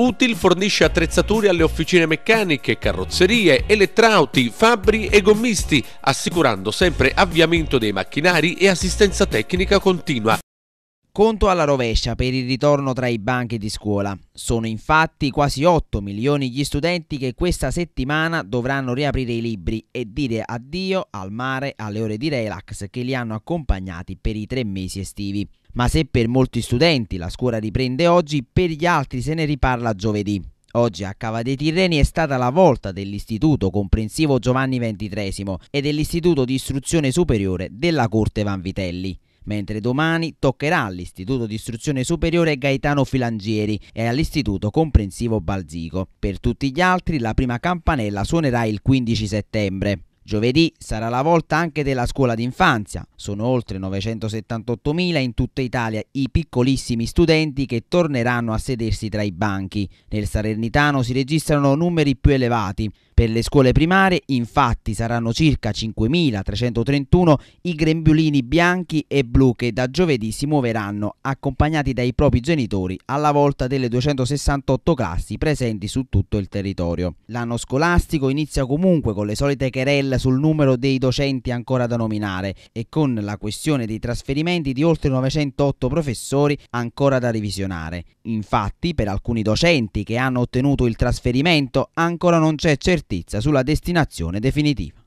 Util fornisce attrezzature alle officine meccaniche, carrozzerie, elettrauti, fabbri e gommisti, assicurando sempre avviamento dei macchinari e assistenza tecnica continua. Conto alla rovescia per il ritorno tra i banchi di scuola. Sono infatti quasi 8 milioni gli studenti che questa settimana dovranno riaprire i libri e dire addio al mare alle ore di relax che li hanno accompagnati per i tre mesi estivi. Ma se per molti studenti la scuola riprende oggi, per gli altri se ne riparla giovedì. Oggi a Cava dei Tirreni è stata la volta dell'Istituto Comprensivo Giovanni XXIII e dell'Istituto di Istruzione Superiore della Corte Vanvitelli mentre domani toccherà all'Istituto di Istruzione Superiore Gaetano Filangieri e all'Istituto Comprensivo Balzico. Per tutti gli altri la prima campanella suonerà il 15 settembre. Giovedì sarà la volta anche della scuola d'infanzia. Sono oltre 978.000 in tutta Italia i piccolissimi studenti che torneranno a sedersi tra i banchi. Nel Salernitano si registrano numeri più elevati. Per le scuole primarie infatti saranno circa 5.331 i grembiulini bianchi e blu che da giovedì si muoveranno accompagnati dai propri genitori alla volta delle 268 classi presenti su tutto il territorio. L'anno scolastico inizia comunque con le solite querelle sul numero dei docenti ancora da nominare e con la questione dei trasferimenti di oltre 908 professori ancora da revisionare. Infatti, per alcuni docenti che hanno ottenuto il trasferimento ancora non c'è certezza sulla destinazione definitiva.